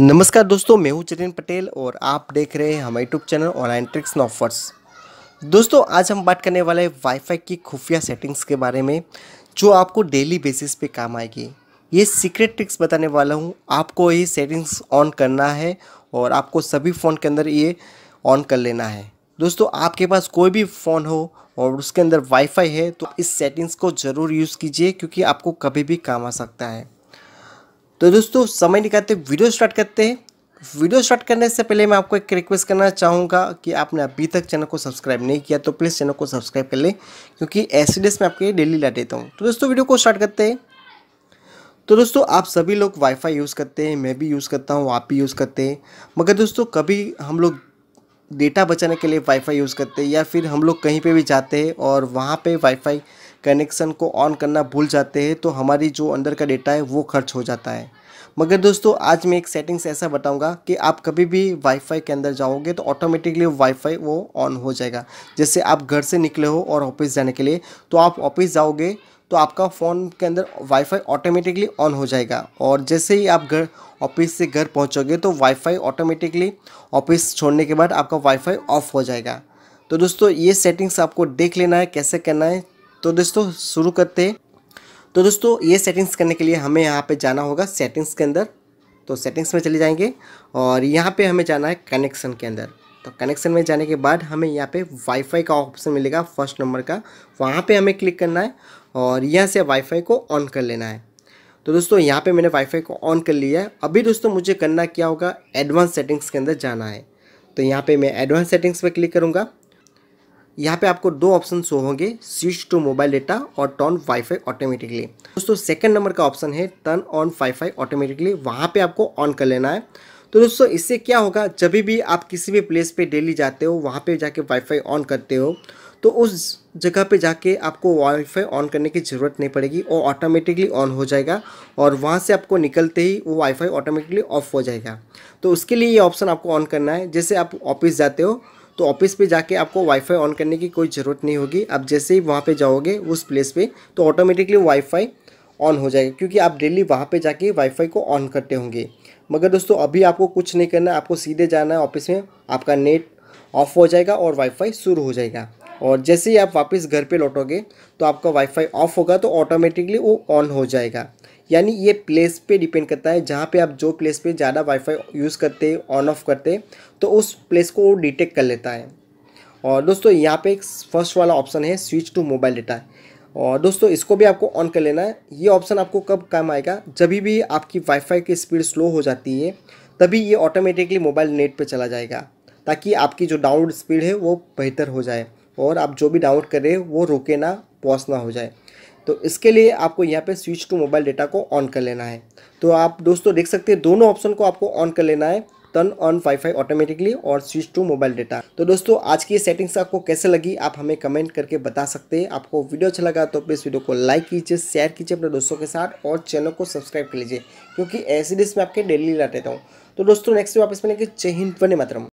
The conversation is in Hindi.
नमस्कार दोस्तों मैं हूं चरिन पटेल और आप देख रहे हैं हमारे YouTube channel online tricks and offers दोस्तों आज हम बात करने वाले हैं वाईफाई की खुफिया सेटिंग्स के बारे में जो आपको डेली बेसिस पे काम आएगी ये सीक्रेट ट्रिक्स बताने वाला हूं आपको ये सेटिंग्स ऑन करना है और आपको सभी फ़ोन के अंदर ये ऑन कर लेना है दोस्तों आपके पास कोई भी फ़ोन हो और उसके अंदर वाईफाई है तो इस सेटिंग्स को ज़रूर यूज़ कीजिए क्योंकि आपको कभी भी काम आ सकता है तो दोस्तों समय निकालते वीडियो स्टार्ट करते हैं वीडियो स्टार्ट करने से पहले मैं आपको एक रिक्वेस्ट करना चाहूँगा कि आपने अभी तक चैनल को सब्सक्राइब नहीं किया तो प्लीज़ चैनल को सब्सक्राइब कर लें क्योंकि ऐसी डेस मैं आपके डेली ला देता हूँ तो दोस्तों वीडियो को स्टार्ट करते हैं तो दोस्तों आप सभी लोग वाईफाई यूज़ करते हैं मैं भी यूज़ करता हूँ आप भी यूज़ करते हैं मगर दोस्तों कभी हम लोग डेटा बचाने के लिए वाईफाई यूज़ करते हैं या फिर हम लोग कहीं पे भी जाते हैं और वहाँ पे वाईफाई कनेक्शन को ऑन करना भूल जाते हैं तो हमारी जो अंदर का डेटा है वो खर्च हो जाता है मगर दोस्तों आज मैं एक सेटिंग्स ऐसा बताऊंगा कि आप कभी भी वाईफाई के अंदर जाओगे तो ऑटोमेटिकली वाईफाई वो ऑन हो जाएगा जैसे आप घर से निकले हो और ऑफिस जाने के लिए तो आप ऑफिस जाओगे तो आपका फ़ोन के अंदर वाईफाई ऑटोमेटिकली ऑन हो जाएगा और जैसे ही आप घर ऑफिस से घर पहुंचोगे तो वाईफाई ऑटोमेटिकली ऑफिस छोड़ने के बाद आपका वाईफाई ऑफ हो जाएगा तो दोस्तों ये सेटिंग्स आपको देख लेना है कैसे करना है तो दोस्तों शुरू करते हैं तो दोस्तों ये सेटिंग्स करने के लिए हमें यहाँ पे जाना होगा सेटिंग्स के अंदर तो सेटिंग्स में चले जाएंगे और यहाँ पे हमें जाना है कनेक्शन के अंदर तो कनेक्शन में जाने के बाद हमें यहाँ पे वाईफाई का ऑप्शन मिलेगा फर्स्ट नंबर का वहाँ पे हमें क्लिक करना है और यहाँ से वाईफाई को ऑन कर लेना है तो दोस्तों यहाँ पर मैंने वाईफाई को ऑन कर लिया है अभी दोस्तों मुझे करना क्या होगा एडवांस सेटिंग्स के अंदर जाना है तो यहाँ पर मैं एडवांस सेटिंग्स पर क्लिक करूँगा यहाँ पे आपको दो ऑप्शन शो होंगे स्विच टू मोबाइल डेटा और टर्न वाईफाई ऑटोमेटिकली दोस्तों सेकंड नंबर का ऑप्शन है टर्न ऑन वाईफाई ऑटोमेटिकली वहाँ पे आपको ऑन कर लेना है तो दोस्तों इससे क्या होगा जब भी आप किसी भी प्लेस पे डेली जाते हो वहाँ पे जाके वाईफाई ऑन करते हो तो उस जगह पे जाके आपको वाईफाई ऑन करने की ज़रूरत नहीं पड़ेगी और ऑटोमेटिकली ऑन हो जाएगा और वहाँ से आपको निकलते ही वो वाईफाई ऑटोमेटिकली ऑफ हो जाएगा तो उसके लिए ये ऑप्शन आपको ऑन करना है जैसे आप ऑफिस जाते हो तो ऑफिस पे जाके आपको वाईफाई ऑन करने की कोई ज़रूरत नहीं होगी आप जैसे ही वहाँ पे जाओगे उस प्लेस पे तो ऑटोमेटिकली वाईफाई ऑन हो जाएगा क्योंकि आप डेली वहाँ पे जाके वाईफाई को ऑन करते होंगे मगर दोस्तों अभी आपको कुछ नहीं करना आपको सीधे जाना है ऑफिस में आपका नेट ऑफ हो जाएगा और वाईफाई शुरू हो जाएगा और जैसे ही आप वापस घर पर लौटोगे तो आपका वाईफाई ऑफ होगा तो ऑटोमेटिकली वो ऑन हो जाएगा यानी ये प्लेस पे डिपेंड करता है जहाँ पे आप जो प्लेस पे ज़्यादा वाईफाई यूज़ करते ऑन ऑफ करते तो उस प्लेस को वो डिटेक्ट कर लेता है और दोस्तों यहाँ पे एक फर्स्ट वाला ऑप्शन है स्विच टू मोबाइल डेटा और दोस्तों इसको भी आपको ऑन कर लेना है ये ऑप्शन आपको कब काम आएगा जब भी आपकी वाईफाई की स्पीड स्लो हो जाती है तभी ये ऑटोमेटिकली मोबाइल नेट पर चला जाएगा ताकि आपकी जो डाउनलोड स्पीड है वो बेहतर हो जाए और आप जो भी डाउनलोड कर रहे हो वो रोके ना पॉज ना हो जाए तो इसके लिए आपको यहाँ पे स्विच टू मोबाइल डेटा को ऑन कर लेना है तो आप दोस्तों देख सकते हैं दोनों ऑप्शन को आपको ऑन कर लेना है टर्न ऑन वाईफाई ऑटोमेटिकली और स्विच टू मोबाइल डेटा तो दोस्तों आज की सेटिंग्स आपको कैसे लगी आप हमें कमेंट करके बता सकते हैं आपको वीडियो अच्छा लगा तो प्लीज़ वीडियो को लाइक कीजिए शेयर कीजिए अपने दोस्तों के साथ और चैनल को सब्सक्राइब कर लीजिए क्योंकि ऐसी डिश मैं आपके डेली ला देता हूँ तो दोस्तों नेक्स्ट वापस मिलेंगे जय हिंद बने मातरम